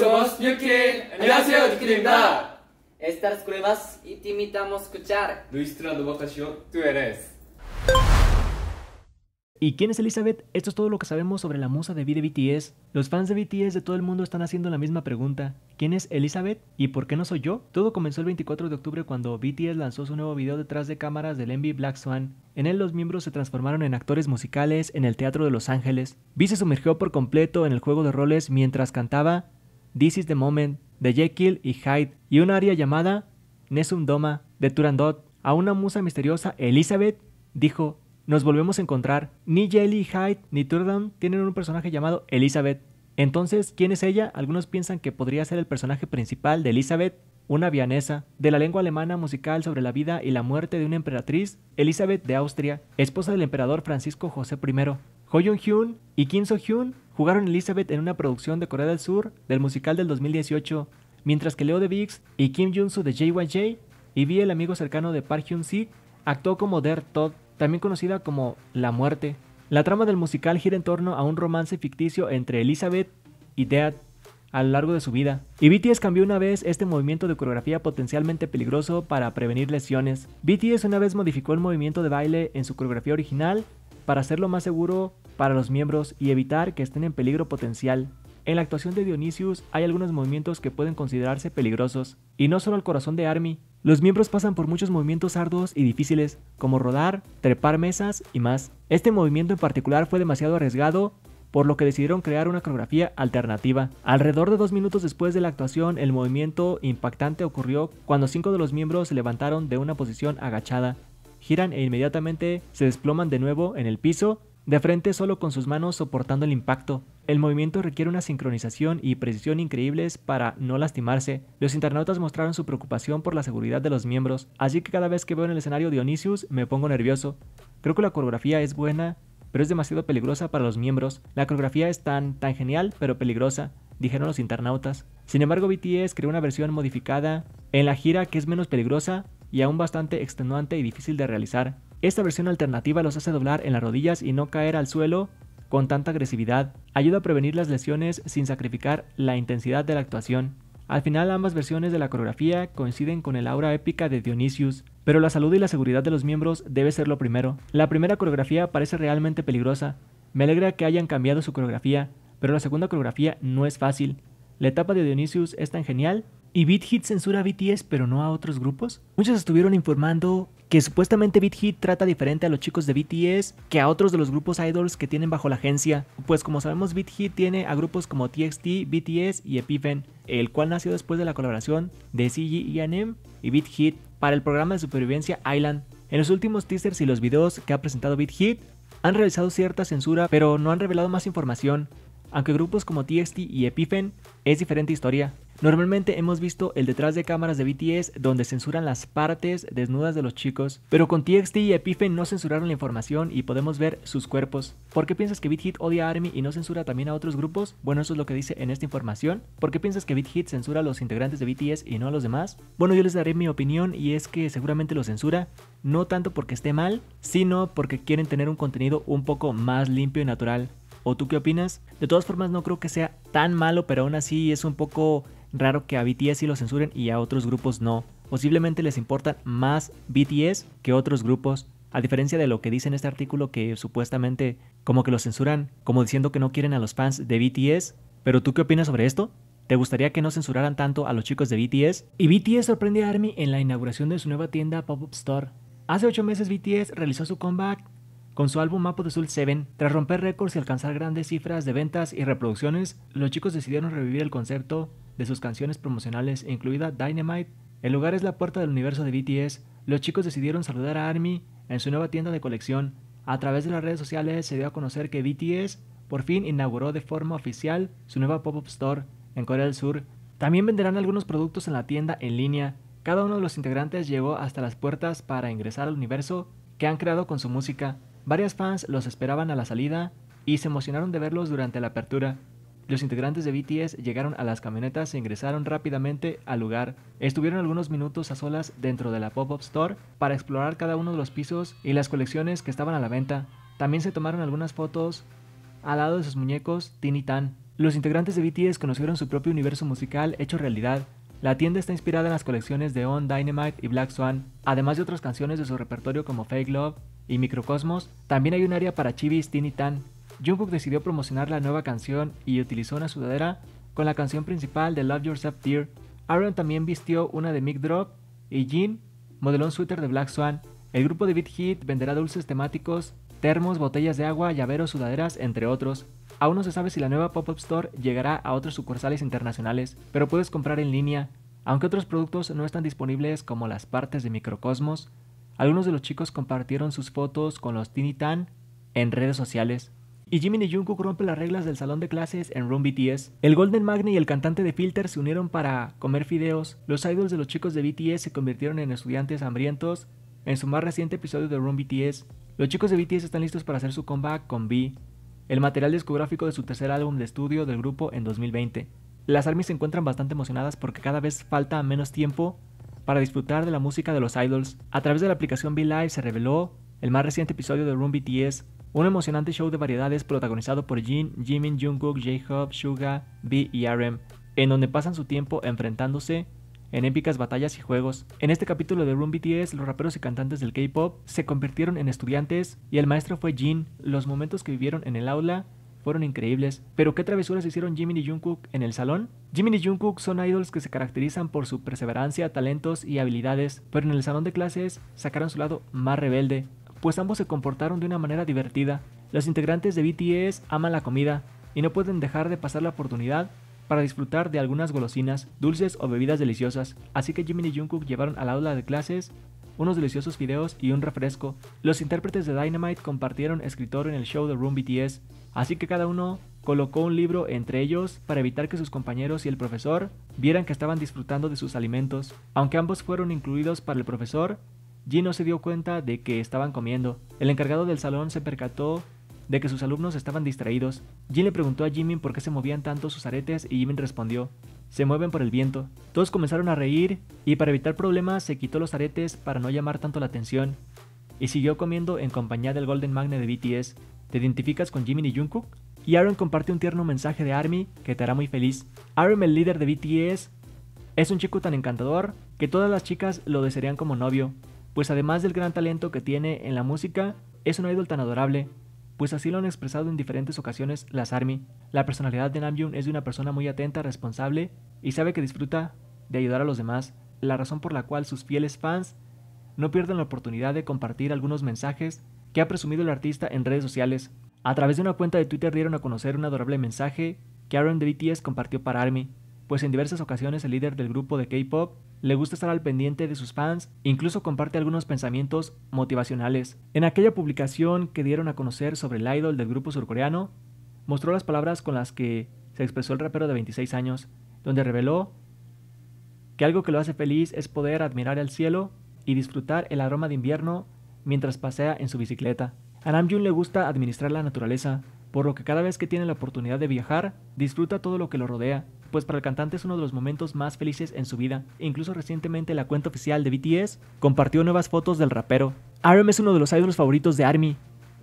somos Yuki. pruebas y escuchar. Nuestra tú ¿Y quién es Elizabeth? Esto es todo lo que sabemos sobre la musa de de BTS. Los fans de BTS de todo el mundo están haciendo la misma pregunta. ¿Quién es Elizabeth y por qué no soy yo? Todo comenzó el 24 de octubre cuando BTS lanzó su nuevo video detrás de cámaras del Envy Black Swan. En él los miembros se transformaron en actores musicales en el Teatro de Los Ángeles. B se sumergió por completo en el juego de roles mientras cantaba This is the Moment de Jekyll y Hyde y una aria llamada Nessun Doma de Turandot. A una musa misteriosa, Elizabeth, dijo, nos volvemos a encontrar. Ni Jelly Hyde ni Turandot tienen un personaje llamado Elizabeth. Entonces, ¿quién es ella? Algunos piensan que podría ser el personaje principal de Elizabeth, una vianesa, de la lengua alemana musical sobre la vida y la muerte de una emperatriz, Elizabeth de Austria, esposa del emperador Francisco José I. Ho Jung Hyun y Kim So Hyun jugaron Elizabeth en una producción de Corea del Sur del musical del 2018, mientras que Leo de Biggs y Kim Jung Soo de JYJ y Vi el amigo cercano de Park Hyun Sik actuó como Der Todd, también conocida como La Muerte. La trama del musical gira en torno a un romance ficticio entre Elizabeth y Dead a lo largo de su vida. Y BTS cambió una vez este movimiento de coreografía potencialmente peligroso para prevenir lesiones. BTS una vez modificó el movimiento de baile en su coreografía original para hacerlo más seguro para los miembros y evitar que estén en peligro potencial. En la actuación de Dionysius hay algunos movimientos que pueden considerarse peligrosos, y no solo el corazón de Army. Los miembros pasan por muchos movimientos arduos y difíciles, como rodar, trepar mesas y más. Este movimiento en particular fue demasiado arriesgado por lo que decidieron crear una coreografía alternativa. Alrededor de dos minutos después de la actuación, el movimiento impactante ocurrió cuando cinco de los miembros se levantaron de una posición agachada giran e inmediatamente se desploman de nuevo en el piso, de frente solo con sus manos soportando el impacto. El movimiento requiere una sincronización y precisión increíbles para no lastimarse. Los internautas mostraron su preocupación por la seguridad de los miembros, así que cada vez que veo en el escenario Dionysius me pongo nervioso. Creo que la coreografía es buena, pero es demasiado peligrosa para los miembros. La coreografía es tan, tan genial, pero peligrosa, dijeron los internautas. Sin embargo, BTS creó una versión modificada en la gira que es menos peligrosa, y aún bastante extenuante y difícil de realizar. Esta versión alternativa los hace doblar en las rodillas y no caer al suelo con tanta agresividad. Ayuda a prevenir las lesiones sin sacrificar la intensidad de la actuación. Al final ambas versiones de la coreografía coinciden con el aura épica de Dionysius, pero la salud y la seguridad de los miembros debe ser lo primero. La primera coreografía parece realmente peligrosa. Me alegra que hayan cambiado su coreografía, pero la segunda coreografía no es fácil. La etapa de Dionysius es tan genial ¿Y BitHit censura a BTS pero no a otros grupos? Muchos estuvieron informando que supuestamente BitHit trata diferente a los chicos de BTS que a otros de los grupos idols que tienen bajo la agencia, pues como sabemos BitHit tiene a grupos como TXT, BTS y Epifen, el cual nació después de la colaboración de CG y e y BitHit para el programa de supervivencia Island. En los últimos teasers y los videos que ha presentado BitHit han realizado cierta censura, pero no han revelado más información, aunque grupos como TXT y Epifen es diferente historia. Normalmente hemos visto el detrás de cámaras de BTS donde censuran las partes desnudas de los chicos, pero con TXT y Epiphany no censuraron la información y podemos ver sus cuerpos. ¿Por qué piensas que BitHit odia a ARMY y no censura también a otros grupos? Bueno, eso es lo que dice en esta información. ¿Por qué piensas que BitHit censura a los integrantes de BTS y no a los demás? Bueno, yo les daré mi opinión y es que seguramente lo censura, no tanto porque esté mal, sino porque quieren tener un contenido un poco más limpio y natural. ¿O tú qué opinas? De todas formas no creo que sea tan malo, pero aún así es un poco raro que a BTS sí lo censuren y a otros grupos no. Posiblemente les importan más BTS que otros grupos, a diferencia de lo que dice en este artículo que supuestamente como que lo censuran, como diciendo que no quieren a los fans de BTS. Pero tú qué opinas sobre esto? ¿Te gustaría que no censuraran tanto a los chicos de BTS? Y BTS sorprende a ARMY en la inauguración de su nueva tienda pop-up store. Hace 8 meses BTS realizó su comeback con su álbum Map de the Soul 7, tras romper récords y alcanzar grandes cifras de ventas y reproducciones, los chicos decidieron revivir el concepto de sus canciones promocionales, incluida Dynamite. El lugar es la puerta del universo de BTS. Los chicos decidieron saludar a ARMY en su nueva tienda de colección. A través de las redes sociales se dio a conocer que BTS por fin inauguró de forma oficial su nueva pop-up store en Corea del Sur. También venderán algunos productos en la tienda en línea. Cada uno de los integrantes llegó hasta las puertas para ingresar al universo que han creado con su música. Varias fans los esperaban a la salida y se emocionaron de verlos durante la apertura. Los integrantes de BTS llegaron a las camionetas e ingresaron rápidamente al lugar. Estuvieron algunos minutos a solas dentro de la pop-up store para explorar cada uno de los pisos y las colecciones que estaban a la venta. También se tomaron algunas fotos al lado de sus muñecos y Tan. Los integrantes de BTS conocieron su propio universo musical hecho realidad. La tienda está inspirada en las colecciones de On Dynamite y Black Swan, además de otras canciones de su repertorio como Fake Love, y Microcosmos, también hay un área para Chibis Tinitan. Tan. Jungkook decidió promocionar la nueva canción y utilizó una sudadera con la canción principal de Love Yourself Dear. Aaron también vistió una de Mick Drop y Jin modeló un suéter de Black Swan. El grupo de Beat Hit venderá dulces temáticos, termos, botellas de agua, llaveros, sudaderas, entre otros. Aún no se sabe si la nueva pop-up store llegará a otros sucursales internacionales, pero puedes comprar en línea. Aunque otros productos no están disponibles como las partes de Microcosmos, algunos de los chicos compartieron sus fotos con los Tiny Tan en redes sociales. Y Jimin y Jungkook rompen las reglas del salón de clases en Room BTS. El Golden Magni y el cantante de Filter se unieron para comer fideos. Los idols de los chicos de BTS se convirtieron en estudiantes hambrientos en su más reciente episodio de Room BTS. Los chicos de BTS están listos para hacer su comeback con B, el material discográfico de su tercer álbum de estudio del grupo en 2020. Las ARMY se encuentran bastante emocionadas porque cada vez falta menos tiempo para disfrutar de la música de los idols. A través de la aplicación Be Live se reveló el más reciente episodio de Room BTS, un emocionante show de variedades protagonizado por Jin, Jimin, Jungkook, J-Hope, Suga, B y RM, en donde pasan su tiempo enfrentándose en épicas batallas y juegos. En este capítulo de Room BTS, los raperos y cantantes del K-pop se convirtieron en estudiantes y el maestro fue Jin. Los momentos que vivieron en el aula fueron increíbles. Pero qué travesuras hicieron Jimin y Jungkook en el salón. Jimin y Jungkook son idols que se caracterizan por su perseverancia, talentos y habilidades, pero en el salón de clases sacaron su lado más rebelde, pues ambos se comportaron de una manera divertida. Los integrantes de BTS aman la comida y no pueden dejar de pasar la oportunidad para disfrutar de algunas golosinas, dulces o bebidas deliciosas, así que Jimin y Jungkook llevaron al aula de clases unos deliciosos videos y un refresco. Los intérpretes de Dynamite compartieron ...escritor en el show de Room BTS Así que cada uno colocó un libro entre ellos para evitar que sus compañeros y el profesor vieran que estaban disfrutando de sus alimentos. Aunque ambos fueron incluidos para el profesor, no se dio cuenta de que estaban comiendo. El encargado del salón se percató de que sus alumnos estaban distraídos. Jin le preguntó a Jimin por qué se movían tanto sus aretes y Jimin respondió, se mueven por el viento. Todos comenzaron a reír y para evitar problemas se quitó los aretes para no llamar tanto la atención y siguió comiendo en compañía del Golden Magnet de BTS. ¿Te identificas con Jimin y Jungkook? Y Aaron comparte un tierno mensaje de ARMY que te hará muy feliz. Aaron, el líder de BTS, es un chico tan encantador que todas las chicas lo desearían como novio, pues además del gran talento que tiene en la música, es un idol tan adorable, pues así lo han expresado en diferentes ocasiones las ARMY. La personalidad de Namjoon es de una persona muy atenta, responsable y sabe que disfruta de ayudar a los demás, la razón por la cual sus fieles fans no pierden la oportunidad de compartir algunos mensajes que ha presumido el artista en redes sociales. A través de una cuenta de Twitter dieron a conocer un adorable mensaje que Aaron de BTS compartió para Army, pues en diversas ocasiones el líder del grupo de K-pop le gusta estar al pendiente de sus fans, incluso comparte algunos pensamientos motivacionales. En aquella publicación que dieron a conocer sobre el idol del grupo surcoreano, mostró las palabras con las que se expresó el rapero de 26 años, donde reveló que algo que lo hace feliz es poder admirar el cielo y disfrutar el aroma de invierno mientras pasea en su bicicleta. A Namjoon le gusta administrar la naturaleza, por lo que cada vez que tiene la oportunidad de viajar, disfruta todo lo que lo rodea, pues para el cantante es uno de los momentos más felices en su vida. E incluso recientemente la cuenta oficial de BTS compartió nuevas fotos del rapero. RM es uno de los ídolos favoritos de ARMY.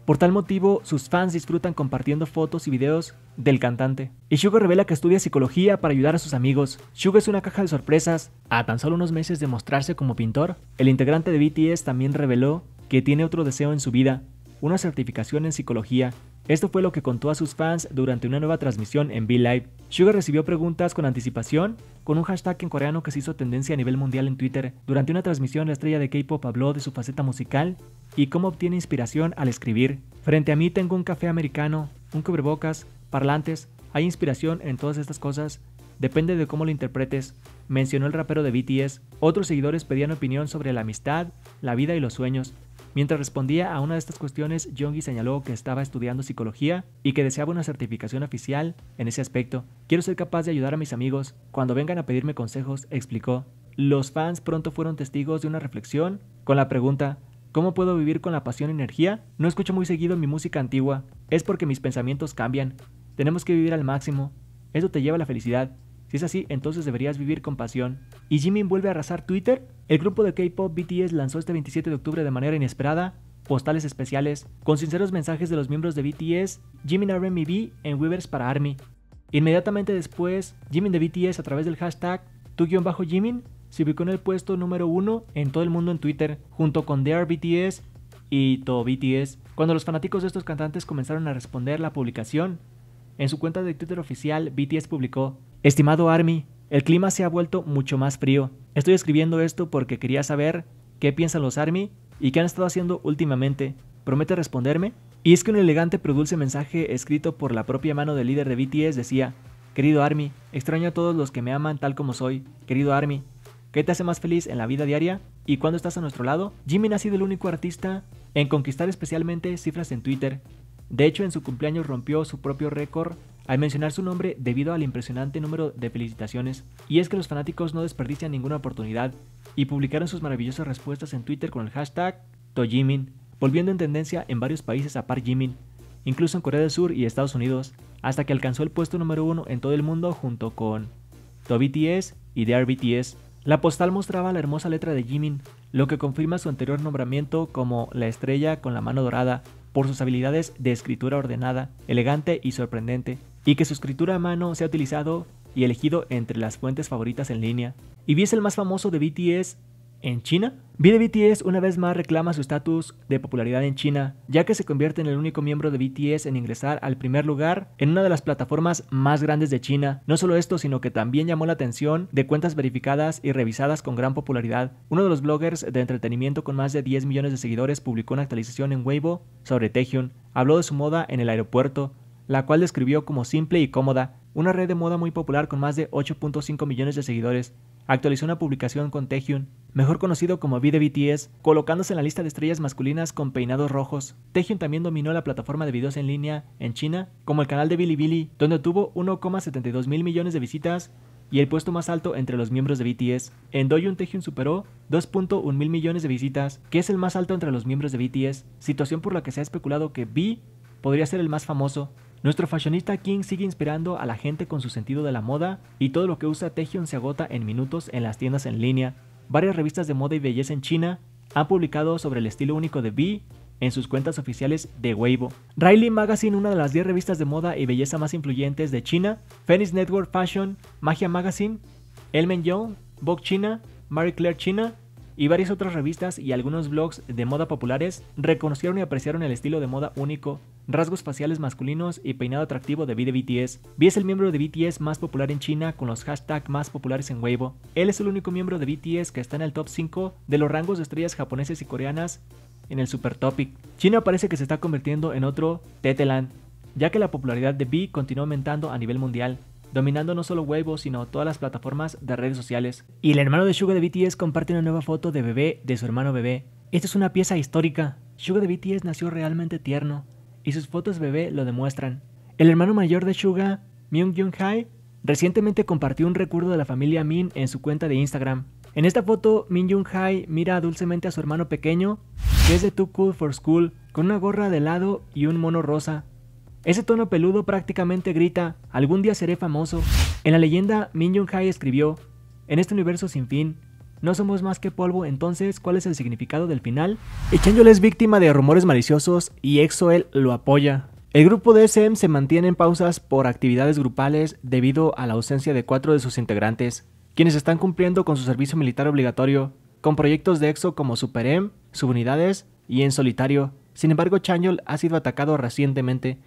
Por tal motivo, sus fans disfrutan compartiendo fotos y videos del cantante. Y Suga revela que estudia psicología para ayudar a sus amigos. Suga es una caja de sorpresas. A tan solo unos meses de mostrarse como pintor, el integrante de BTS también reveló que tiene otro deseo en su vida, una certificación en psicología. Esto fue lo que contó a sus fans durante una nueva transmisión en V-Live. Sugar recibió preguntas con anticipación, con un hashtag en coreano que se hizo tendencia a nivel mundial en Twitter. Durante una transmisión, la estrella de K-pop habló de su faceta musical y cómo obtiene inspiración al escribir. Frente a mí tengo un café americano, un cubrebocas, parlantes, hay inspiración en todas estas cosas, depende de cómo lo interpretes, mencionó el rapero de BTS. Otros seguidores pedían opinión sobre la amistad, la vida y los sueños. Mientras respondía a una de estas cuestiones, Yongi señaló que estaba estudiando psicología y que deseaba una certificación oficial en ese aspecto. Quiero ser capaz de ayudar a mis amigos cuando vengan a pedirme consejos, explicó. Los fans pronto fueron testigos de una reflexión con la pregunta ¿Cómo puedo vivir con la pasión y energía? No escucho muy seguido mi música antigua, es porque mis pensamientos cambian. Tenemos que vivir al máximo, eso te lleva a la felicidad. Si es así, entonces deberías vivir con pasión. ¿Y Jimin vuelve a arrasar Twitter? El grupo de K-pop BTS lanzó este 27 de octubre de manera inesperada postales especiales con sinceros mensajes de los miembros de BTS, Jimin vida en Weavers para Army. Inmediatamente después, Jimin de BTS a través del hashtag tu-jimin se ubicó en el puesto número uno en todo el mundo en Twitter, junto con BTS y toBTS. BTS. Cuando los fanáticos de estos cantantes comenzaron a responder la publicación, en su cuenta de Twitter oficial, BTS publicó, Estimado Army, el clima se ha vuelto mucho más frío. Estoy escribiendo esto porque quería saber qué piensan los Army y qué han estado haciendo últimamente. ¿Promete responderme? Y es que un elegante pero dulce mensaje escrito por la propia mano del líder de BTS decía, Querido Army, extraño a todos los que me aman tal como soy. Querido Army, ¿qué te hace más feliz en la vida diaria? ¿Y cuando estás a nuestro lado? Jimin ha sido el único artista en conquistar especialmente cifras en Twitter, de hecho, en su cumpleaños rompió su propio récord al mencionar su nombre debido al impresionante número de felicitaciones, y es que los fanáticos no desperdician ninguna oportunidad y publicaron sus maravillosas respuestas en Twitter con el hashtag Tojimin, volviendo en tendencia en varios países a par Jimin, incluso en Corea del Sur y Estados Unidos, hasta que alcanzó el puesto número uno en todo el mundo junto con TobTS y DRBTS. La postal mostraba la hermosa letra de Jimin, lo que confirma su anterior nombramiento como la estrella con la mano dorada, por sus habilidades de escritura ordenada, elegante y sorprendente, y que su escritura a mano se ha utilizado y elegido entre las fuentes favoritas en línea. Y bien el más famoso de BTS en China. V BTS una vez más reclama su estatus de popularidad en China, ya que se convierte en el único miembro de BTS en ingresar al primer lugar en una de las plataformas más grandes de China. No solo esto, sino que también llamó la atención de cuentas verificadas y revisadas con gran popularidad. Uno de los bloggers de entretenimiento con más de 10 millones de seguidores publicó una actualización en Weibo sobre Taehyun. Habló de su moda en el aeropuerto, la cual describió como simple y cómoda, una red de moda muy popular con más de 8.5 millones de seguidores actualizó una publicación con Taehyun, mejor conocido como V de BTS, colocándose en la lista de estrellas masculinas con peinados rojos. Taehyun también dominó la plataforma de videos en línea en China, como el canal de Bilibili, donde tuvo 1,72 mil millones de visitas y el puesto más alto entre los miembros de BTS. En Doyun Taehyun superó 2.1 mil millones de visitas, que es el más alto entre los miembros de BTS, situación por la que se ha especulado que V podría ser el más famoso, nuestro fashionista King sigue inspirando a la gente con su sentido de la moda y todo lo que usa Tejion se agota en minutos en las tiendas en línea. Varias revistas de moda y belleza en China han publicado sobre el estilo único de Bee en sus cuentas oficiales de Weibo. Riley Magazine, una de las 10 revistas de moda y belleza más influyentes de China, Phoenix Network Fashion, Magia Magazine, Elmen Young, Vogue China, Marie Claire China, y varias otras revistas y algunos blogs de moda populares reconocieron y apreciaron el estilo de moda único, rasgos faciales masculinos y peinado atractivo de V de BTS. V es el miembro de BTS más popular en China con los hashtags más populares en Weibo. Él es el único miembro de BTS que está en el top 5 de los rangos de estrellas japoneses y coreanas en el Super Topic. China parece que se está convirtiendo en otro Teteland, ya que la popularidad de V continúa aumentando a nivel mundial dominando no solo Weibo, sino todas las plataformas de redes sociales. Y el hermano de Suga de BTS comparte una nueva foto de bebé de su hermano bebé. Esta es una pieza histórica. Suga de BTS nació realmente tierno, y sus fotos bebé lo demuestran. El hermano mayor de Suga, Myung Jung Hai, recientemente compartió un recuerdo de la familia Min en su cuenta de Instagram. En esta foto, Min Jung Hai mira dulcemente a su hermano pequeño, que es de Too Cool for School, con una gorra de lado y un mono rosa. Ese tono peludo prácticamente grita, algún día seré famoso. En la leyenda, Min Jung Hai escribió, en este universo sin fin, no somos más que polvo, entonces, ¿cuál es el significado del final? Y es víctima de rumores maliciosos y EXO-L lo apoya. El grupo de SM se mantiene en pausas por actividades grupales debido a la ausencia de cuatro de sus integrantes, quienes están cumpliendo con su servicio militar obligatorio, con proyectos de EXO como Super M, Subunidades y En Solitario. Sin embargo, Changyol ha sido atacado recientemente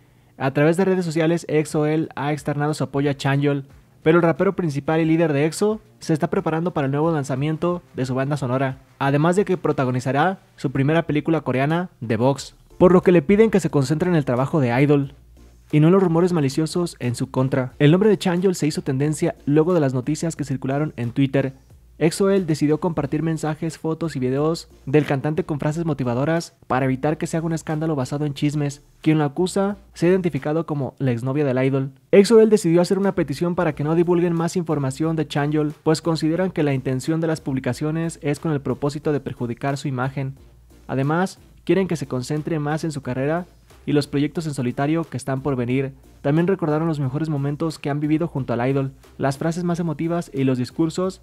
a través de redes sociales, EXO l ha externado su apoyo a Chanyeol, pero el rapero principal y líder de EXO se está preparando para el nuevo lanzamiento de su banda sonora, además de que protagonizará su primera película coreana, The Box, por lo que le piden que se concentre en el trabajo de Idol y no en los rumores maliciosos en su contra. El nombre de Chanyeol se hizo tendencia luego de las noticias que circularon en Twitter Exoel decidió compartir mensajes, fotos y videos del cantante con frases motivadoras para evitar que se haga un escándalo basado en chismes. Quien lo acusa se ha identificado como la exnovia del idol. Exoel decidió hacer una petición para que no divulguen más información de Chanyeol, pues consideran que la intención de las publicaciones es con el propósito de perjudicar su imagen. Además, quieren que se concentre más en su carrera y los proyectos en solitario que están por venir. También recordaron los mejores momentos que han vivido junto al idol, las frases más emotivas y los discursos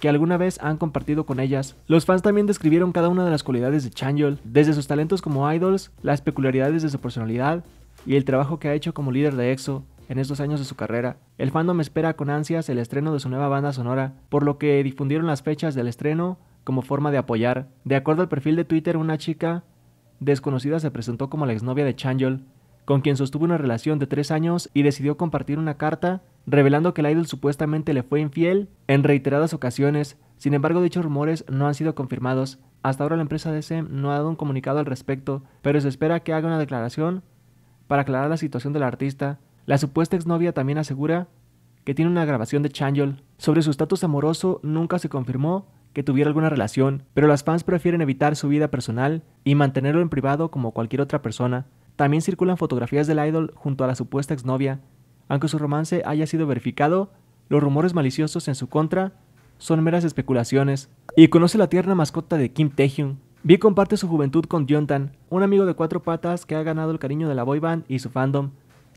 que alguna vez han compartido con ellas. Los fans también describieron cada una de las cualidades de Chanyeol, desde sus talentos como idols, las peculiaridades de su personalidad y el trabajo que ha hecho como líder de EXO en estos años de su carrera. El fandom espera con ansias el estreno de su nueva banda sonora, por lo que difundieron las fechas del estreno como forma de apoyar. De acuerdo al perfil de Twitter, una chica desconocida se presentó como la exnovia de Chanyeol con quien sostuvo una relación de tres años y decidió compartir una carta revelando que el idol supuestamente le fue infiel en reiteradas ocasiones. Sin embargo, dichos rumores no han sido confirmados. Hasta ahora la empresa de SEM no ha dado un comunicado al respecto, pero se espera que haga una declaración para aclarar la situación del artista. La supuesta exnovia también asegura que tiene una grabación de Changyol. Sobre su estatus amoroso nunca se confirmó que tuviera alguna relación, pero las fans prefieren evitar su vida personal y mantenerlo en privado como cualquier otra persona. También circulan fotografías del idol junto a la supuesta exnovia. Aunque su romance haya sido verificado, los rumores maliciosos en su contra son meras especulaciones. Y conoce la tierna mascota de Kim Taehyung. Vi comparte su juventud con Jontan, un amigo de cuatro patas que ha ganado el cariño de la boy y su fandom.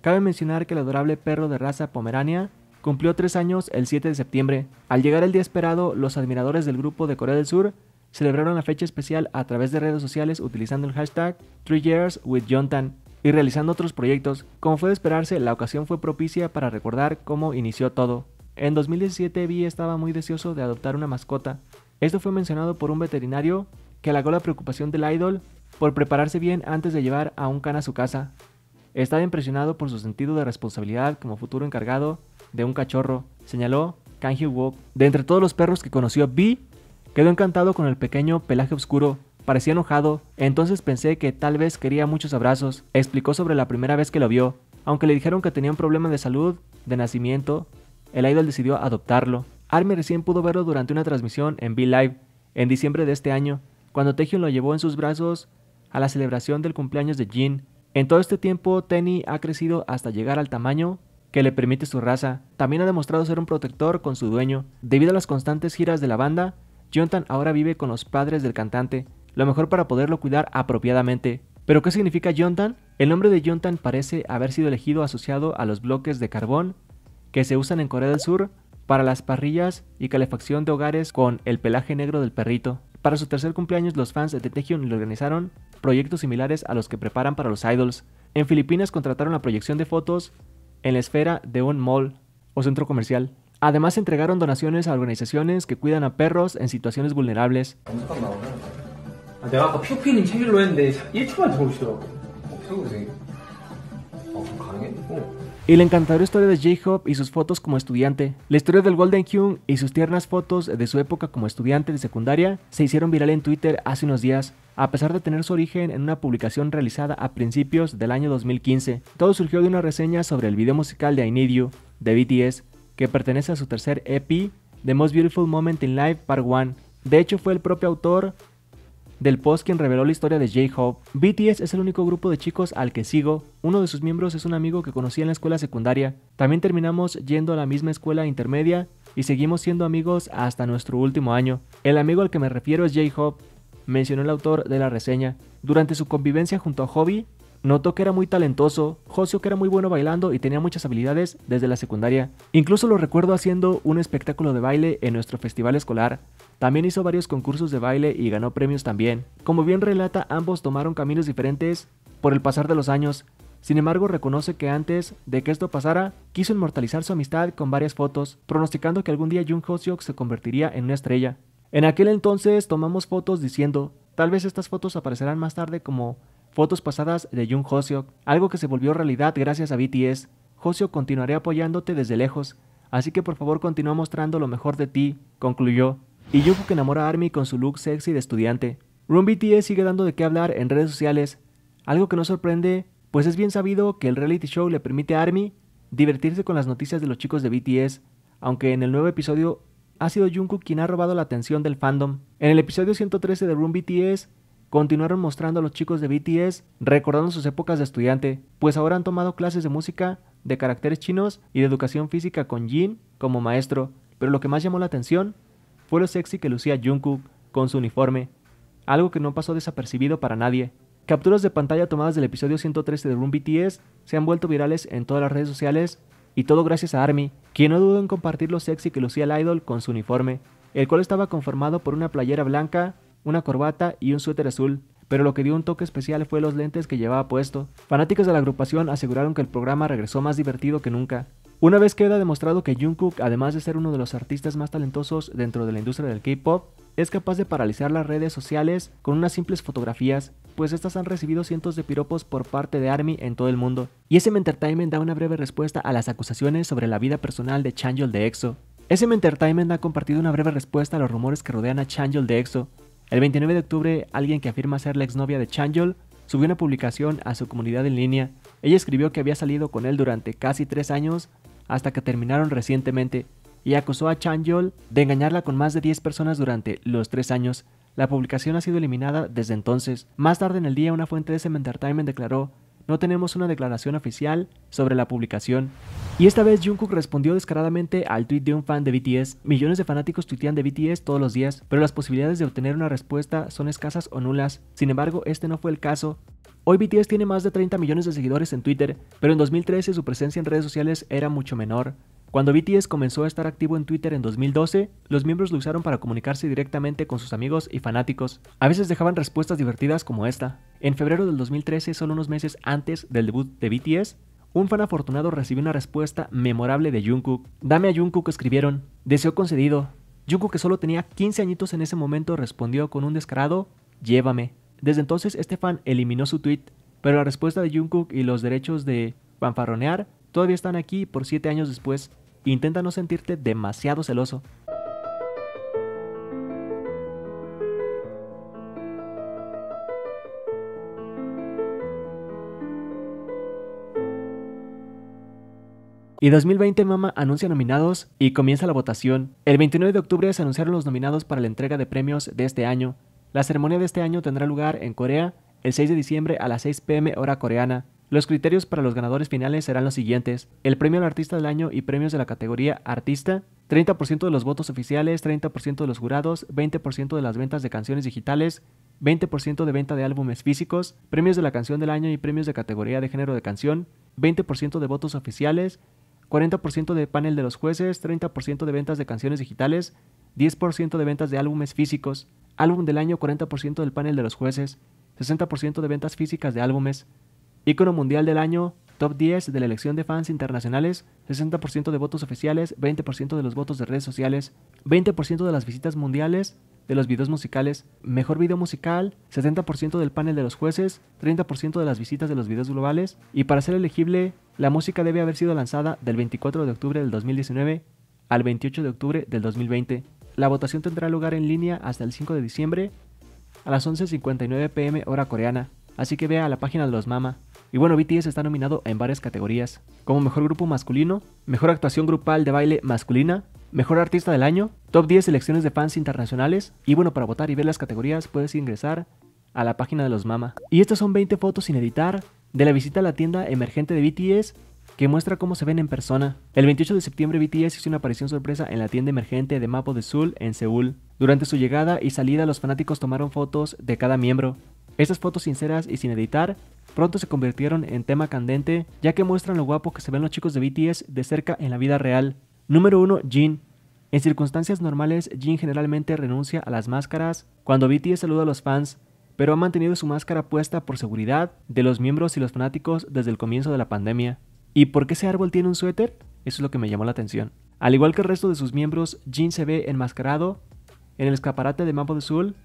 Cabe mencionar que el adorable perro de raza pomerania cumplió tres años el 7 de septiembre. Al llegar el día esperado, los admiradores del grupo de Corea del Sur celebraron la fecha especial a través de redes sociales utilizando el hashtag 3 y realizando otros proyectos. Como fue de esperarse, la ocasión fue propicia para recordar cómo inició todo. En 2017 Vi estaba muy deseoso de adoptar una mascota. Esto fue mencionado por un veterinario que halagó la preocupación del idol por prepararse bien antes de llevar a un can a su casa. Estaba impresionado por su sentido de responsabilidad como futuro encargado de un cachorro, señaló Kang Hyuk De entre todos los perros que conoció, Bee. Quedó encantado con el pequeño pelaje oscuro, parecía enojado, entonces pensé que tal vez quería muchos abrazos, explicó sobre la primera vez que lo vio, aunque le dijeron que tenía un problema de salud, de nacimiento, el idol decidió adoptarlo. Army recién pudo verlo durante una transmisión en Be Live en diciembre de este año, cuando Taehyung lo llevó en sus brazos a la celebración del cumpleaños de Jin. En todo este tiempo, Tenny ha crecido hasta llegar al tamaño que le permite su raza. También ha demostrado ser un protector con su dueño. Debido a las constantes giras de la banda, Jonathan ahora vive con los padres del cantante, lo mejor para poderlo cuidar apropiadamente. ¿Pero qué significa Jonathan? El nombre de Jonathan parece haber sido elegido asociado a los bloques de carbón que se usan en Corea del Sur para las parrillas y calefacción de hogares con el pelaje negro del perrito. Para su tercer cumpleaños, los fans de Tetegion le organizaron proyectos similares a los que preparan para los idols. En Filipinas contrataron la proyección de fotos en la esfera de un mall o centro comercial. Además, entregaron donaciones a organizaciones que cuidan a perros en situaciones vulnerables. Y la encantadora historia de j hope y sus fotos como estudiante. La historia del Golden Hyun y sus tiernas fotos de su época como estudiante de secundaria se hicieron viral en Twitter hace unos días, a pesar de tener su origen en una publicación realizada a principios del año 2015. Todo surgió de una reseña sobre el video musical de I Need You, de BTS, que pertenece a su tercer EP, The Most Beautiful Moment in Life Part 1. De hecho, fue el propio autor del post quien reveló la historia de J-Hope. BTS es el único grupo de chicos al que sigo. Uno de sus miembros es un amigo que conocí en la escuela secundaria. También terminamos yendo a la misma escuela intermedia y seguimos siendo amigos hasta nuestro último año. El amigo al que me refiero es J-Hope, mencionó el autor de la reseña. Durante su convivencia junto a Hobby, Notó que era muy talentoso, Josio era muy bueno bailando y tenía muchas habilidades desde la secundaria. Incluso lo recuerdo haciendo un espectáculo de baile en nuestro festival escolar. También hizo varios concursos de baile y ganó premios también. Como bien relata, ambos tomaron caminos diferentes por el pasar de los años. Sin embargo, reconoce que antes de que esto pasara, quiso inmortalizar su amistad con varias fotos, pronosticando que algún día Jung Hoseok se convertiría en una estrella. En aquel entonces tomamos fotos diciendo, tal vez estas fotos aparecerán más tarde como fotos pasadas de Jung Hoseok, algo que se volvió realidad gracias a BTS. Hoseok continuaré apoyándote desde lejos, así que por favor continúa mostrando lo mejor de ti, concluyó. Y Jungkook enamora a Army con su look sexy de estudiante. Room BTS sigue dando de qué hablar en redes sociales, algo que no sorprende, pues es bien sabido que el reality show le permite a Army divertirse con las noticias de los chicos de BTS, aunque en el nuevo episodio ha sido Jungkook quien ha robado la atención del fandom. En el episodio 113 de Room BTS, continuaron mostrando a los chicos de BTS recordando sus épocas de estudiante, pues ahora han tomado clases de música, de caracteres chinos y de educación física con Jin como maestro, pero lo que más llamó la atención fue lo sexy que lucía Jungkook con su uniforme, algo que no pasó desapercibido para nadie. Capturas de pantalla tomadas del episodio 113 de Room BTS se han vuelto virales en todas las redes sociales y todo gracias a ARMY, quien no dudó en compartir lo sexy que lucía el idol con su uniforme, el cual estaba conformado por una playera blanca una corbata y un suéter azul, pero lo que dio un toque especial fue los lentes que llevaba puesto. Fanáticos de la agrupación aseguraron que el programa regresó más divertido que nunca. Una vez queda demostrado que Jungkook, además de ser uno de los artistas más talentosos dentro de la industria del K-pop, es capaz de paralizar las redes sociales con unas simples fotografías, pues estas han recibido cientos de piropos por parte de ARMY en todo el mundo. Y SM Entertainment da una breve respuesta a las acusaciones sobre la vida personal de Changyol de EXO. SM Entertainment ha compartido una breve respuesta a los rumores que rodean a Changyol de EXO, el 29 de octubre, alguien que afirma ser la exnovia de Changyol subió una publicación a su comunidad en línea. Ella escribió que había salido con él durante casi tres años hasta que terminaron recientemente y acusó a Changyol de engañarla con más de 10 personas durante los tres años. La publicación ha sido eliminada desde entonces. Más tarde en el día, una fuente de Cement Entertainment declaró, no tenemos una declaración oficial sobre la publicación. Y esta vez Jungkook respondió descaradamente al tweet de un fan de BTS. Millones de fanáticos tuitean de BTS todos los días, pero las posibilidades de obtener una respuesta son escasas o nulas. Sin embargo, este no fue el caso. Hoy BTS tiene más de 30 millones de seguidores en Twitter, pero en 2013 su presencia en redes sociales era mucho menor. Cuando BTS comenzó a estar activo en Twitter en 2012, los miembros lo usaron para comunicarse directamente con sus amigos y fanáticos. A veces dejaban respuestas divertidas como esta. En febrero del 2013, solo unos meses antes del debut de BTS, un fan afortunado recibió una respuesta memorable de Jungkook. Dame a Jungkook escribieron. Deseo concedido. Jungkook que solo tenía 15 añitos en ese momento respondió con un descarado Llévame. Desde entonces este fan eliminó su tweet, pero la respuesta de Jungkook y los derechos de fanfarronear todavía están aquí por 7 años después. Intenta no sentirte demasiado celoso. Y 2020 Mama anuncia nominados y comienza la votación. El 29 de octubre se anunciaron los nominados para la entrega de premios de este año. La ceremonia de este año tendrá lugar en Corea el 6 de diciembre a las 6 pm hora coreana. Los criterios para los ganadores finales serán los siguientes. El premio al artista del año y premios de la categoría artista, 30% de los votos oficiales, 30% de los jurados, 20% de las ventas de canciones digitales, 20% de venta de álbumes físicos, premios de la canción del año y premios de categoría de género de canción, 20% de votos oficiales, 40% de panel de los jueces, 30% de ventas de canciones digitales, 10% de ventas de álbumes físicos, álbum del año 40% del panel de los jueces, 60% de ventas físicas de álbumes, ícono mundial del año, top 10 de la elección de fans internacionales, 60% de votos oficiales, 20% de los votos de redes sociales, 20% de las visitas mundiales, de los videos musicales, mejor video musical, 70% del panel de los jueces, 30% de las visitas de los videos globales, y para ser elegible, la música debe haber sido lanzada del 24 de octubre del 2019 al 28 de octubre del 2020. La votación tendrá lugar en línea hasta el 5 de diciembre a las 11.59 pm hora coreana, así que vea la página de los Mama. Y bueno, BTS está nominado en varias categorías, como Mejor Grupo Masculino, Mejor Actuación Grupal de Baile Masculina, Mejor Artista del Año, Top 10 selecciones de fans internacionales. Y bueno, para votar y ver las categorías puedes ingresar a la página de los Mama. Y estas son 20 fotos sin editar de la visita a la tienda emergente de BTS que muestra cómo se ven en persona. El 28 de septiembre BTS hizo una aparición sorpresa en la tienda emergente de Mapo de Sul en Seúl. Durante su llegada y salida los fanáticos tomaron fotos de cada miembro. Estas fotos sinceras y sin editar pronto se convirtieron en tema candente ya que muestran lo guapo que se ven los chicos de BTS de cerca en la vida real. Número 1. Jin. En circunstancias normales, Jin generalmente renuncia a las máscaras cuando BTS saluda a los fans, pero ha mantenido su máscara puesta por seguridad de los miembros y los fanáticos desde el comienzo de la pandemia. ¿Y por qué ese árbol tiene un suéter? Eso es lo que me llamó la atención. Al igual que el resto de sus miembros, Jin se ve enmascarado en el escaparate de Mambo de Sul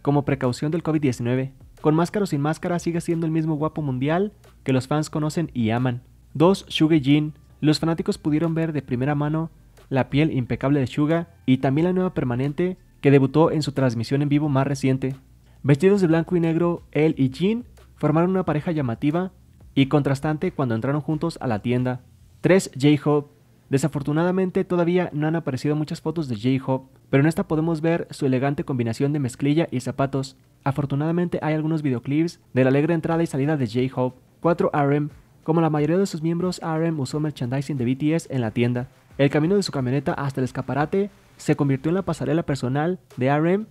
como precaución del COVID-19. Con máscara o sin máscara sigue siendo el mismo guapo mundial que los fans conocen y aman. 2. Shuge Jin los fanáticos pudieron ver de primera mano la piel impecable de Suga y también la nueva permanente que debutó en su transmisión en vivo más reciente. Vestidos de blanco y negro, él y Jin formaron una pareja llamativa y contrastante cuando entraron juntos a la tienda. 3. J-Hope. Desafortunadamente todavía no han aparecido muchas fotos de J-Hope, pero en esta podemos ver su elegante combinación de mezclilla y zapatos. Afortunadamente hay algunos videoclips de la alegre entrada y salida de J-Hope. 4. RM. Como la mayoría de sus miembros, RM usó merchandising de BTS en la tienda. El camino de su camioneta hasta el escaparate se convirtió en la pasarela personal de RM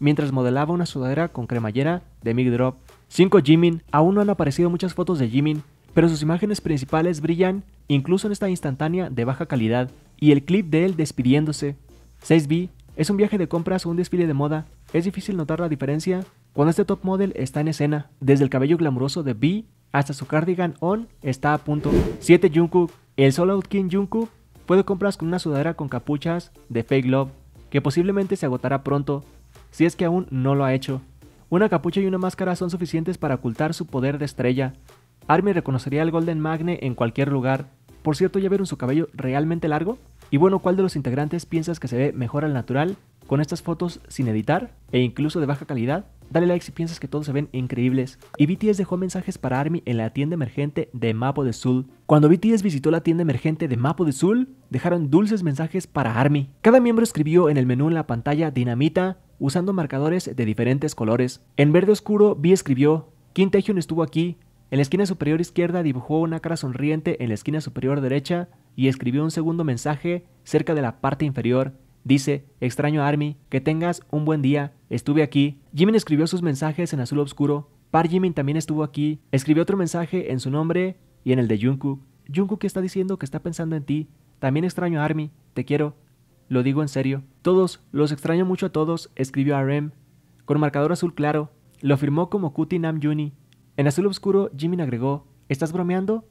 mientras modelaba una sudadera con cremallera de MIG Drop. 5. Jimin. Aún no han aparecido muchas fotos de Jimin, pero sus imágenes principales brillan incluso en esta instantánea de baja calidad y el clip de él despidiéndose. 6B. Es un viaje de compras o un desfile de moda. Es difícil notar la diferencia cuando este top model está en escena, desde el cabello glamuroso de B hasta su cardigan on está a punto. 7 Jungkook, el solo out King Jungkook puede compras con una sudadera con capuchas de Fake Love que posiblemente se agotará pronto, si es que aún no lo ha hecho. Una capucha y una máscara son suficientes para ocultar su poder de estrella. ARMY reconocería al Golden Magne en cualquier lugar. Por cierto, ¿ya vieron su cabello realmente largo? Y bueno, ¿cuál de los integrantes piensas que se ve mejor al natural con estas fotos sin editar e incluso de baja calidad, dale like si piensas que todos se ven increíbles. Y BTS dejó mensajes para ARMY en la tienda emergente de Mapo de Sul. Cuando BTS visitó la tienda emergente de Mapo de Sul, dejaron dulces mensajes para ARMY. Cada miembro escribió en el menú en la pantalla dinamita usando marcadores de diferentes colores. En verde oscuro, B escribió, Kim estuvo aquí. En la esquina superior izquierda dibujó una cara sonriente en la esquina superior derecha y escribió un segundo mensaje cerca de la parte inferior. Dice, extraño Army, que tengas un buen día, estuve aquí. Jimin escribió sus mensajes en azul oscuro. Par Jimin también estuvo aquí. Escribió otro mensaje en su nombre y en el de Jungkook. Jungkook está diciendo que está pensando en ti. También extraño a Army, te quiero. Lo digo en serio. Todos, los extraño mucho a todos, escribió RM Con marcador azul claro, lo firmó como Kuti Nam Juni. En azul oscuro, Jimin agregó, ¿estás bromeando?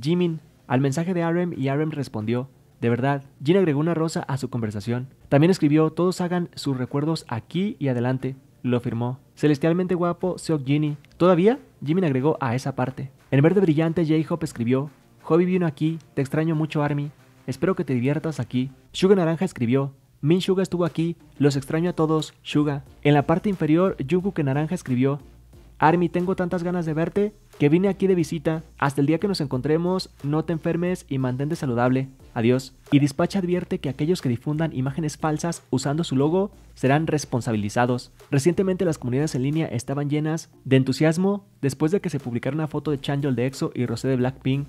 Jimin, al mensaje de RM y RM respondió, de verdad, Jin agregó una rosa a su conversación. También escribió Todos hagan sus recuerdos aquí y adelante. Lo firmó. Celestialmente guapo, Seok Jinny. Todavía, Jimin agregó a esa parte. En verde brillante, J-Hope escribió Hobby vino aquí, te extraño mucho Army, espero que te diviertas aquí. Suga Naranja escribió, Min Suga estuvo aquí, los extraño a todos, Suga. En la parte inferior, Yuku Naranja escribió, Army, tengo tantas ganas de verte, que vine aquí de visita. Hasta el día que nos encontremos, no te enfermes y mantente saludable. Adiós. Y Dispatch advierte que aquellos que difundan imágenes falsas usando su logo serán responsabilizados. Recientemente las comunidades en línea estaban llenas de entusiasmo después de que se publicara una foto de Changel de EXO y Rosé de Blackpink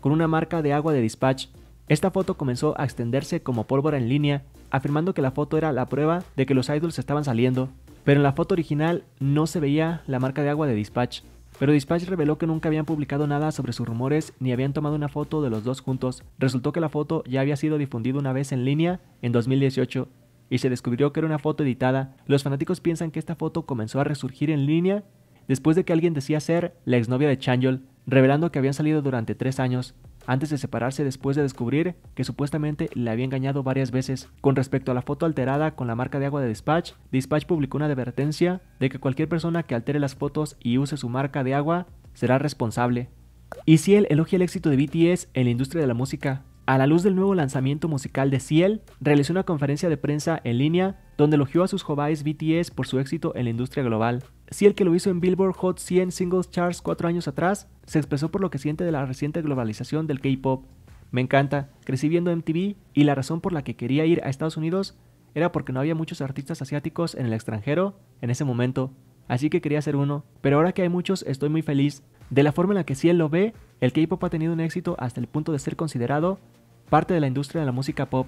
con una marca de agua de Dispatch. Esta foto comenzó a extenderse como pólvora en línea, afirmando que la foto era la prueba de que los idols estaban saliendo, pero en la foto original no se veía la marca de agua de Dispatch. Pero Dispatch reveló que nunca habían publicado nada sobre sus rumores ni habían tomado una foto de los dos juntos. Resultó que la foto ya había sido difundida una vez en línea en 2018 y se descubrió que era una foto editada. Los fanáticos piensan que esta foto comenzó a resurgir en línea después de que alguien decía ser la exnovia de Changel, revelando que habían salido durante tres años antes de separarse después de descubrir que supuestamente le había engañado varias veces. Con respecto a la foto alterada con la marca de agua de Dispatch, Dispatch publicó una advertencia de que cualquier persona que altere las fotos y use su marca de agua será responsable. Y si él elogia el éxito de BTS en la industria de la música, a la luz del nuevo lanzamiento musical de Ciel, realizó una conferencia de prensa en línea donde elogió a sus jóvenes BTS por su éxito en la industria global. Ciel, que lo hizo en Billboard Hot 100 Singles Charts cuatro años atrás, se expresó por lo que siente de la reciente globalización del K-pop. Me encanta, crecí viendo MTV y la razón por la que quería ir a Estados Unidos era porque no había muchos artistas asiáticos en el extranjero en ese momento, así que quería ser uno, pero ahora que hay muchos estoy muy feliz. De la forma en la que Ciel lo ve, el K-pop ha tenido un éxito hasta el punto de ser considerado parte de la industria de la música pop.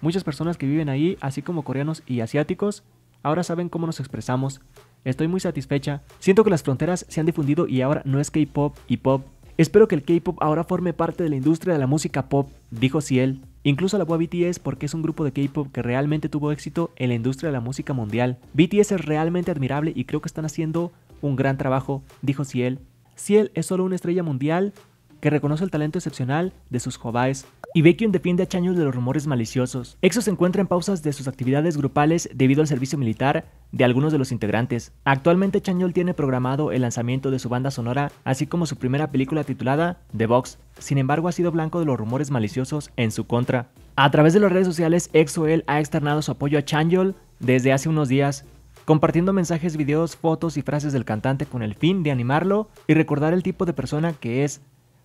Muchas personas que viven ahí, así como coreanos y asiáticos, ahora saben cómo nos expresamos. Estoy muy satisfecha. Siento que las fronteras se han difundido y ahora no es K-pop y pop. Espero que el K-pop ahora forme parte de la industria de la música pop, dijo Ciel. Incluso la a BTS porque es un grupo de K-pop que realmente tuvo éxito en la industria de la música mundial. BTS es realmente admirable y creo que están haciendo un gran trabajo, dijo Ciel. Ciel es solo una estrella mundial que reconoce el talento excepcional de sus jovaes y Vecchio defiende a Chaños de los rumores maliciosos. EXO se encuentra en pausas de sus actividades grupales debido al servicio militar de algunos de los integrantes. Actualmente Chañol tiene programado el lanzamiento de su banda sonora, así como su primera película titulada The Box, sin embargo ha sido blanco de los rumores maliciosos en su contra. A través de las redes sociales, EXO-L ha externado su apoyo a Chañol desde hace unos días, compartiendo mensajes, videos, fotos y frases del cantante con el fin de animarlo y recordar el tipo de persona que es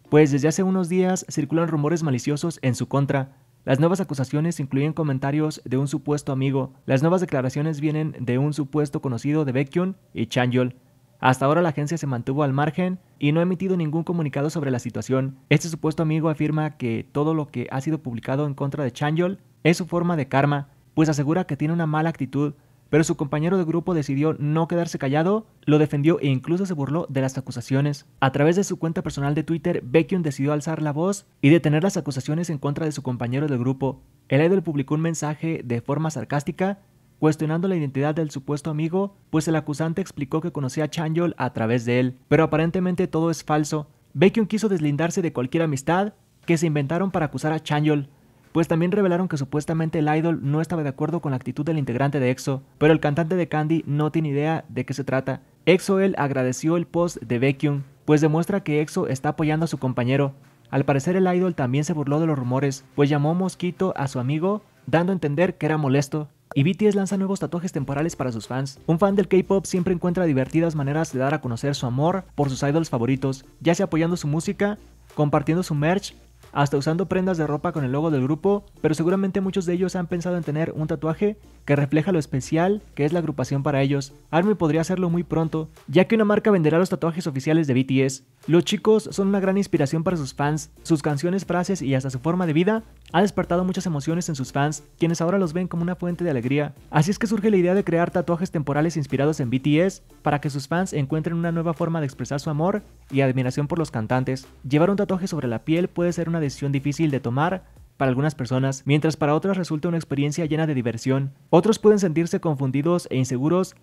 pues desde hace unos días circulan rumores maliciosos en su contra. Las nuevas acusaciones incluyen comentarios de un supuesto amigo. Las nuevas declaraciones vienen de un supuesto conocido de Baekhyun y Changyol. Hasta ahora la agencia se mantuvo al margen y no ha emitido ningún comunicado sobre la situación. Este supuesto amigo afirma que todo lo que ha sido publicado en contra de Changyol es su forma de karma, pues asegura que tiene una mala actitud pero su compañero de grupo decidió no quedarse callado, lo defendió e incluso se burló de las acusaciones. A través de su cuenta personal de Twitter, Baekhyun decidió alzar la voz y detener las acusaciones en contra de su compañero del grupo. El idol publicó un mensaje de forma sarcástica cuestionando la identidad del supuesto amigo, pues el acusante explicó que conocía a Changyol a través de él, pero aparentemente todo es falso. Baekhyun quiso deslindarse de cualquier amistad que se inventaron para acusar a Changyol, pues también revelaron que supuestamente el idol no estaba de acuerdo con la actitud del integrante de EXO, pero el cantante de Candy no tiene idea de qué se trata. EXO él agradeció el post de Baekhyun, pues demuestra que EXO está apoyando a su compañero. Al parecer el idol también se burló de los rumores, pues llamó Mosquito a su amigo, dando a entender que era molesto. Y BTS lanza nuevos tatuajes temporales para sus fans. Un fan del K-pop siempre encuentra divertidas maneras de dar a conocer su amor por sus idols favoritos, ya sea apoyando su música, compartiendo su merch hasta usando prendas de ropa con el logo del grupo, pero seguramente muchos de ellos han pensado en tener un tatuaje que refleja lo especial que es la agrupación para ellos. ARMY podría hacerlo muy pronto, ya que una marca venderá los tatuajes oficiales de BTS. Los chicos son una gran inspiración para sus fans, sus canciones, frases y hasta su forma de vida ha despertado muchas emociones en sus fans, quienes ahora los ven como una fuente de alegría. Así es que surge la idea de crear tatuajes temporales inspirados en BTS para que sus fans encuentren una nueva forma de expresar su amor y admiración por los cantantes. Llevar un tatuaje sobre la piel puede ser una decisión difícil de tomar para algunas personas, mientras para otras resulta una experiencia llena de diversión. Otros pueden sentirse confundidos e inseguros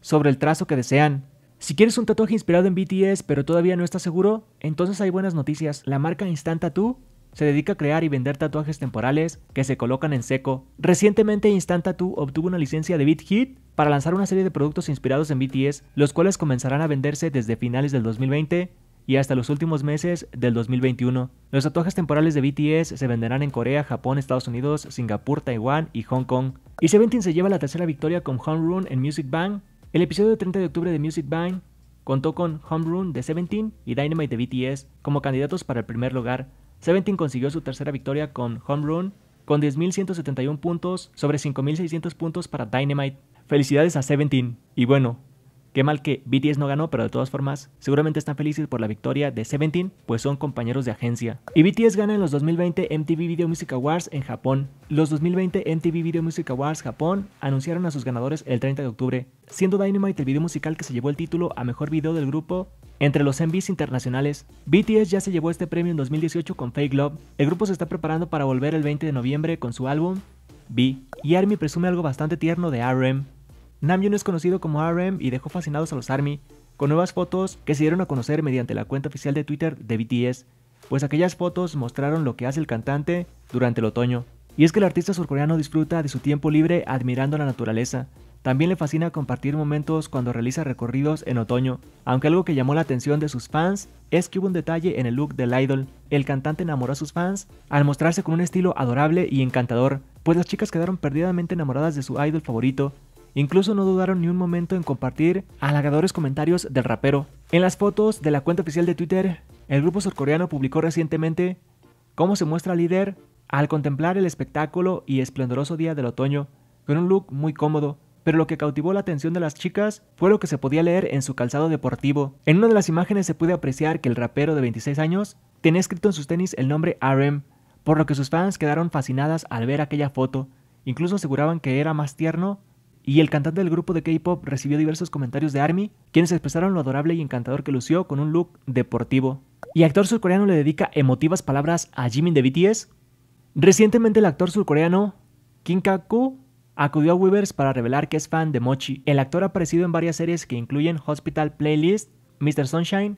sobre el trazo que desean. Si quieres un tatuaje inspirado en BTS pero todavía no estás seguro, entonces hay buenas noticias. La marca Instant Tattoo se dedica a crear y vender tatuajes temporales que se colocan en seco. Recientemente Instant Tattoo obtuvo una licencia de BitHit para lanzar una serie de productos inspirados en BTS, los cuales comenzarán a venderse desde finales del 2020 y hasta los últimos meses del 2021. Los tatuajes temporales de BTS se venderán en Corea, Japón, Estados Unidos, Singapur, Taiwán y Hong Kong. Y Seventeen se lleva la tercera victoria con Home Run en Music Bang. El episodio de 30 de octubre de Music Bank contó con Home Run de Seventeen y Dynamite de BTS como candidatos para el primer lugar. Seventeen consiguió su tercera victoria con Home Run con 10.171 puntos sobre 5.600 puntos para Dynamite. Felicidades a Seventeen. Y bueno, Qué mal que BTS no ganó, pero de todas formas, seguramente están felices por la victoria de Seventeen, pues son compañeros de agencia. Y BTS gana en los 2020 MTV Video Music Awards en Japón. Los 2020 MTV Video Music Awards Japón anunciaron a sus ganadores el 30 de octubre, siendo Dynamite el video musical que se llevó el título a mejor video del grupo entre los MVs internacionales, BTS ya se llevó este premio en 2018 con Fake Love. El grupo se está preparando para volver el 20 de noviembre con su álbum B. Y Army presume algo bastante tierno de RM. Namjoon es conocido como RM y dejó fascinados a los ARMY con nuevas fotos que se dieron a conocer mediante la cuenta oficial de Twitter de BTS, pues aquellas fotos mostraron lo que hace el cantante durante el otoño. Y es que el artista surcoreano disfruta de su tiempo libre admirando la naturaleza. También le fascina compartir momentos cuando realiza recorridos en otoño, aunque algo que llamó la atención de sus fans es que hubo un detalle en el look del idol. El cantante enamoró a sus fans al mostrarse con un estilo adorable y encantador, pues las chicas quedaron perdidamente enamoradas de su idol favorito, Incluso no dudaron ni un momento en compartir halagadores comentarios del rapero. En las fotos de la cuenta oficial de Twitter, el grupo surcoreano publicó recientemente cómo se muestra el líder al contemplar el espectáculo y esplendoroso día del otoño, con un look muy cómodo, pero lo que cautivó la atención de las chicas fue lo que se podía leer en su calzado deportivo. En una de las imágenes se puede apreciar que el rapero de 26 años tenía escrito en sus tenis el nombre RM, por lo que sus fans quedaron fascinadas al ver aquella foto, incluso aseguraban que era más tierno y el cantante del grupo de K-pop recibió diversos comentarios de ARMY, quienes expresaron lo adorable y encantador que lució con un look deportivo. Y actor surcoreano le dedica emotivas palabras a Jimin de BTS. Recientemente el actor surcoreano Kim kak acudió a Weavers para revelar que es fan de Mochi. El actor ha aparecido en varias series que incluyen Hospital Playlist, Mr. Sunshine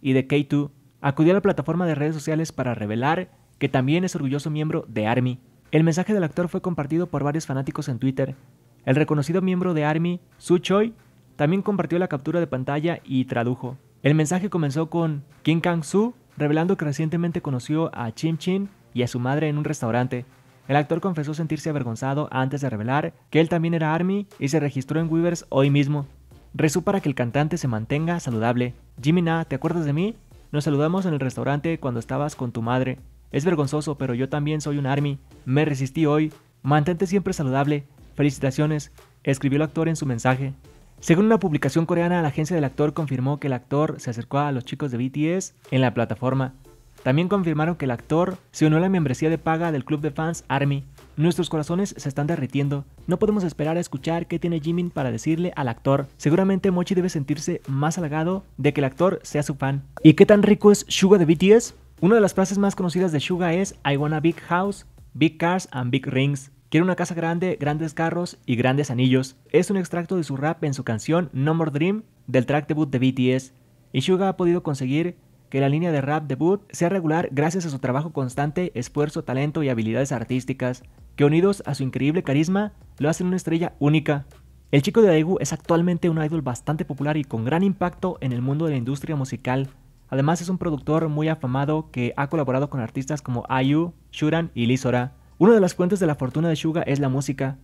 y The K2. Acudió a la plataforma de redes sociales para revelar que también es orgulloso miembro de ARMY. El mensaje del actor fue compartido por varios fanáticos en Twitter, el reconocido miembro de Army, Su Choi, también compartió la captura de pantalla y tradujo. El mensaje comenzó con Kim Kang-soo revelando que recientemente conoció a Chim Chin y a su madre en un restaurante. El actor confesó sentirse avergonzado antes de revelar que él también era ARMY y se registró en Weavers hoy mismo. Rezó para que el cantante se mantenga saludable. Jimmy Na, ¿te acuerdas de mí? Nos saludamos en el restaurante cuando estabas con tu madre. Es vergonzoso, pero yo también soy un ARMY. Me resistí hoy. Mantente siempre saludable. Felicitaciones, escribió el actor en su mensaje. Según una publicación coreana, la agencia del actor confirmó que el actor se acercó a los chicos de BTS en la plataforma. También confirmaron que el actor se unió a la membresía de paga del club de fans ARMY. Nuestros corazones se están derritiendo. No podemos esperar a escuchar qué tiene Jimin para decirle al actor. Seguramente Mochi debe sentirse más halagado de que el actor sea su fan. ¿Y qué tan rico es Suga de BTS? Una de las frases más conocidas de Suga es I wanna big house, big cars and big rings. Quiere una casa grande, grandes carros y grandes anillos. Es un extracto de su rap en su canción No More Dream del track debut de BTS. Y Suga ha podido conseguir que la línea de rap debut sea regular gracias a su trabajo constante, esfuerzo, talento y habilidades artísticas, que unidos a su increíble carisma lo hacen una estrella única. El chico de Daegu es actualmente un idol bastante popular y con gran impacto en el mundo de la industria musical. Además es un productor muy afamado que ha colaborado con artistas como IU, Shuran y Lizora. Una de las fuentes de la fortuna de Suga es la música.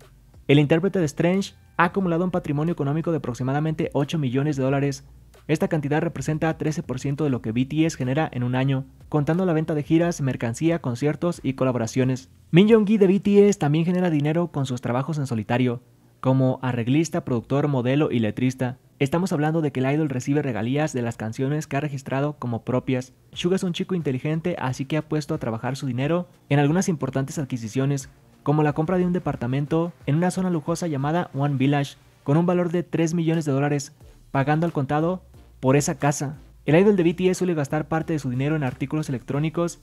El intérprete de Strange ha acumulado un patrimonio económico de aproximadamente 8 millones de dólares. Esta cantidad representa 13% de lo que BTS genera en un año, contando la venta de giras, mercancía, conciertos y colaboraciones. Min jong de BTS también genera dinero con sus trabajos en solitario, como arreglista, productor, modelo y letrista. Estamos hablando de que el idol recibe regalías de las canciones que ha registrado como propias. Suga es un chico inteligente, así que ha puesto a trabajar su dinero en algunas importantes adquisiciones, como la compra de un departamento en una zona lujosa llamada One Village, con un valor de 3 millones de dólares, pagando al contado por esa casa. El idol de BTS suele gastar parte de su dinero en artículos electrónicos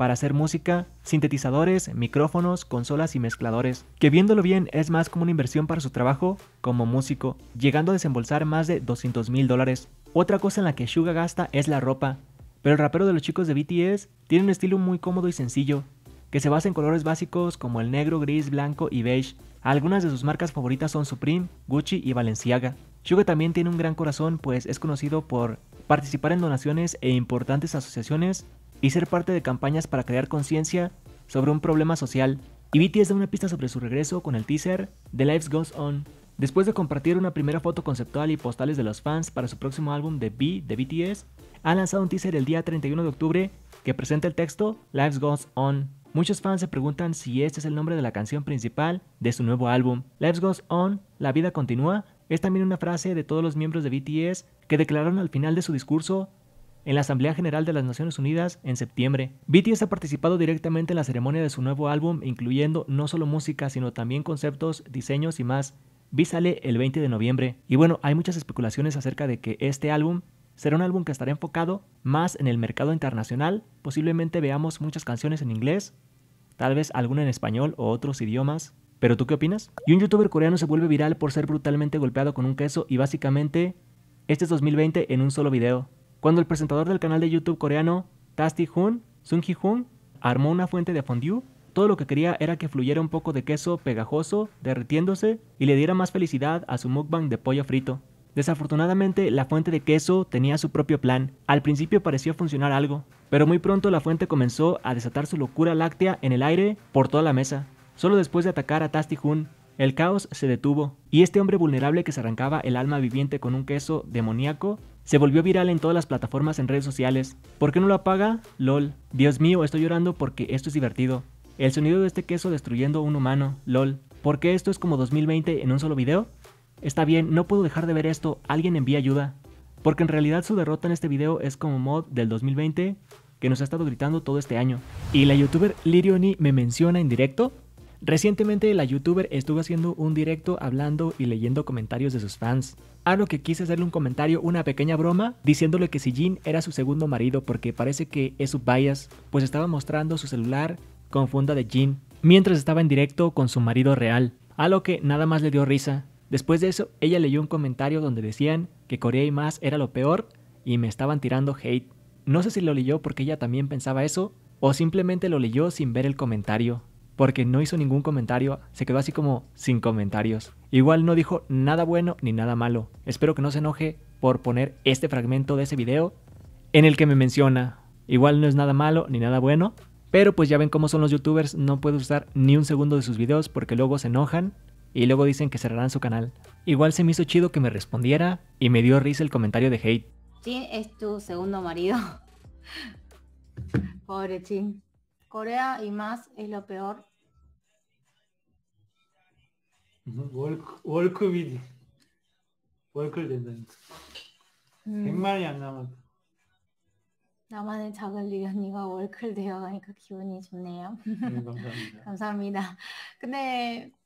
para hacer música, sintetizadores, micrófonos, consolas y mezcladores, que viéndolo bien es más como una inversión para su trabajo como músico, llegando a desembolsar más de 200 mil dólares. Otra cosa en la que Suga gasta es la ropa, pero el rapero de los chicos de BTS tiene un estilo muy cómodo y sencillo, que se basa en colores básicos como el negro, gris, blanco y beige. Algunas de sus marcas favoritas son Supreme, Gucci y Balenciaga. Suga también tiene un gran corazón pues es conocido por participar en donaciones e importantes asociaciones y ser parte de campañas para crear conciencia sobre un problema social. Y BTS da una pista sobre su regreso con el teaser The Lives Goes On. Después de compartir una primera foto conceptual y postales de los fans para su próximo álbum de B de BTS, ha lanzado un teaser el día 31 de octubre que presenta el texto Lives Goes On. Muchos fans se preguntan si este es el nombre de la canción principal de su nuevo álbum. Lives Goes On, la vida continúa, es también una frase de todos los miembros de BTS que declararon al final de su discurso en la Asamblea General de las Naciones Unidas en septiembre. BTS ha participado directamente en la ceremonia de su nuevo álbum, incluyendo no solo música, sino también conceptos, diseños y más. vísale sale el 20 de noviembre. Y bueno, hay muchas especulaciones acerca de que este álbum será un álbum que estará enfocado más en el mercado internacional. Posiblemente veamos muchas canciones en inglés, tal vez alguna en español o otros idiomas. ¿Pero tú qué opinas? Y un youtuber coreano se vuelve viral por ser brutalmente golpeado con un queso y básicamente este es 2020 en un solo video cuando el presentador del canal de YouTube coreano Tasty Hoon... Sung Hee Hun, armó una fuente de fondue, todo lo que quería era que fluyera un poco de queso pegajoso, derritiéndose, y le diera más felicidad a su mukbang de pollo frito. Desafortunadamente, la fuente de queso tenía su propio plan. Al principio pareció funcionar algo, pero muy pronto la fuente comenzó a desatar su locura láctea en el aire por toda la mesa. Solo después de atacar a Tasty Hoon... el caos se detuvo, y este hombre vulnerable que se arrancaba el alma viviente con un queso demoníaco se volvió viral en todas las plataformas en redes sociales. ¿Por qué no lo apaga? LOL. Dios mío, estoy llorando porque esto es divertido. El sonido de este queso destruyendo a un humano. LOL. ¿Por qué esto es como 2020 en un solo video? Está bien, no puedo dejar de ver esto. Alguien envía ayuda. Porque en realidad su derrota en este video es como mod del 2020 que nos ha estado gritando todo este año. Y la youtuber Lirioni me menciona en directo Recientemente la youtuber estuvo haciendo un directo hablando y leyendo comentarios de sus fans. A lo que quise hacerle un comentario, una pequeña broma, diciéndole que si Jin era su segundo marido porque parece que es su bias, pues estaba mostrando su celular con funda de Jin, mientras estaba en directo con su marido real, a lo que nada más le dio risa. Después de eso, ella leyó un comentario donde decían que Corea y más era lo peor y me estaban tirando hate. No sé si lo leyó porque ella también pensaba eso o simplemente lo leyó sin ver el comentario porque no hizo ningún comentario, se quedó así como sin comentarios. Igual no dijo nada bueno ni nada malo. Espero que no se enoje por poner este fragmento de ese video en el que me menciona. Igual no es nada malo ni nada bueno, pero pues ya ven cómo son los youtubers, no puedo usar ni un segundo de sus videos porque luego se enojan y luego dicen que cerrarán su canal. Igual se me hizo chido que me respondiera y me dio risa el comentario de hate. Chin es tu segundo marido. Pobre Chin. Corea y más es lo peor 월크, 월크 위드 월클 된다니까. 음. 100만이 안 남았다. 나만의 작은 리언니가 월클 되어가니까 기분이 좋네요. 네, 감사합니다. 감사합니다. 근데